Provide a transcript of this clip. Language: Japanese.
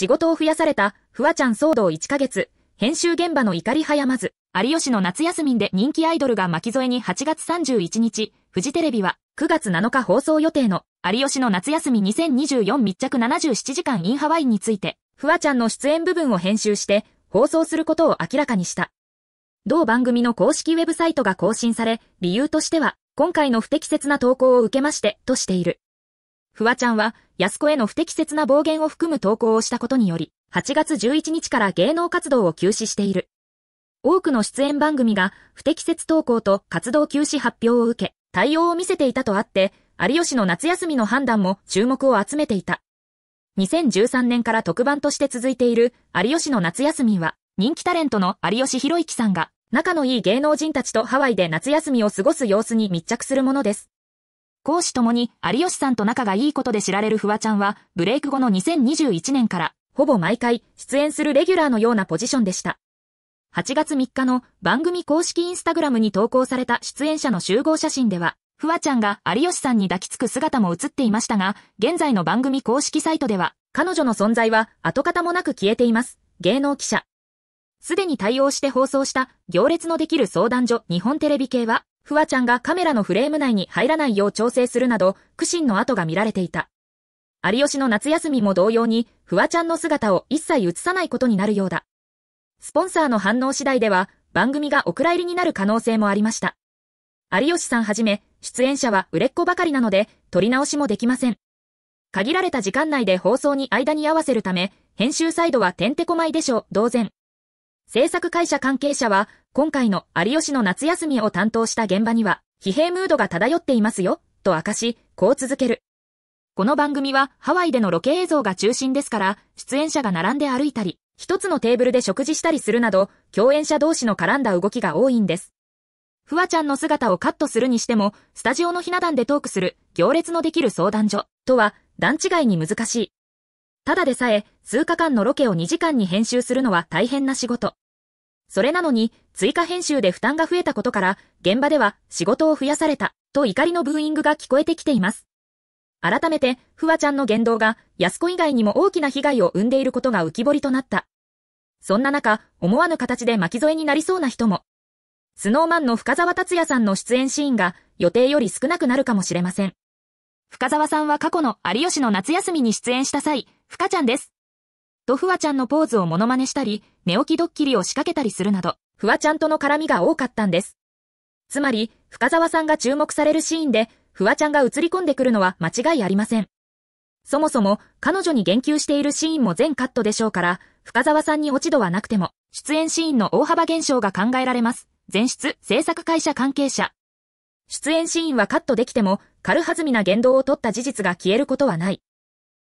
仕事を増やされた、フワちゃん騒動1ヶ月、編集現場の怒り早まず、有吉の夏休みで人気アイドルが巻き添えに8月31日、フジテレビは、9月7日放送予定の、有吉の夏休み2024密着77時間インハワイについて、フワちゃんの出演部分を編集して、放送することを明らかにした。同番組の公式ウェブサイトが更新され、理由としては、今回の不適切な投稿を受けまして、としている。フワちゃんは、安子への不適切な暴言を含む投稿をしたことにより、8月11日から芸能活動を休止している。多くの出演番組が不適切投稿と活動休止発表を受け、対応を見せていたとあって、有吉の夏休みの判断も注目を集めていた。2013年から特番として続いている有吉の夏休みは、人気タレントの有吉弘之さんが、仲のいい芸能人たちとハワイで夏休みを過ごす様子に密着するものです。講師ともに有吉さんと仲がいいことで知られるフワちゃんは、ブレイク後の2021年から、ほぼ毎回、出演するレギュラーのようなポジションでした。8月3日の番組公式インスタグラムに投稿された出演者の集合写真では、フワちゃんが有吉さんに抱きつく姿も映っていましたが、現在の番組公式サイトでは、彼女の存在は跡形もなく消えています。芸能記者。すでに対応して放送した行列のできる相談所日本テレビ系は、フワちゃんがカメラのフレーム内に入らないよう調整するなど、苦心の跡が見られていた。有吉の夏休みも同様に、フワちゃんの姿を一切映さないことになるようだ。スポンサーの反応次第では、番組がお蔵入りになる可能性もありました。有吉さんはじめ、出演者は売れっ子ばかりなので、撮り直しもできません。限られた時間内で放送に間に合わせるため、編集サイドはてんてこまいでしょう、同然。制作会社関係者は、今回の有吉の夏休みを担当した現場には、疲弊ムードが漂っていますよ、と明かし、こう続ける。この番組はハワイでのロケ映像が中心ですから、出演者が並んで歩いたり、一つのテーブルで食事したりするなど、共演者同士の絡んだ動きが多いんです。フワちゃんの姿をカットするにしても、スタジオのひな壇でトークする、行列のできる相談所、とは、段違いに難しい。ただでさえ、数日間のロケを2時間に編集するのは大変な仕事。それなのに、追加編集で負担が増えたことから、現場では仕事を増やされた、と怒りのブーイングが聞こえてきています。改めて、ふわちゃんの言動が、安子以外にも大きな被害を生んでいることが浮き彫りとなった。そんな中、思わぬ形で巻き添えになりそうな人も。スノーマンの深沢達也さんの出演シーンが、予定より少なくなるかもしれません。深沢さんは過去の有吉の夏休みに出演した際、深ちゃんです。とフワちゃんのポーズをモノマネしたり、寝起きドッキリを仕掛けたりするなど、フワちゃんとの絡みが多かったんです。つまり、深沢さんが注目されるシーンで、フワちゃんが映り込んでくるのは間違いありません。そもそも、彼女に言及しているシーンも全カットでしょうから、深沢さんに落ち度はなくても、出演シーンの大幅減少が考えられます。全出、制作会社関係者。出演シーンはカットできても、軽はずみな言動を取った事実が消えることはない。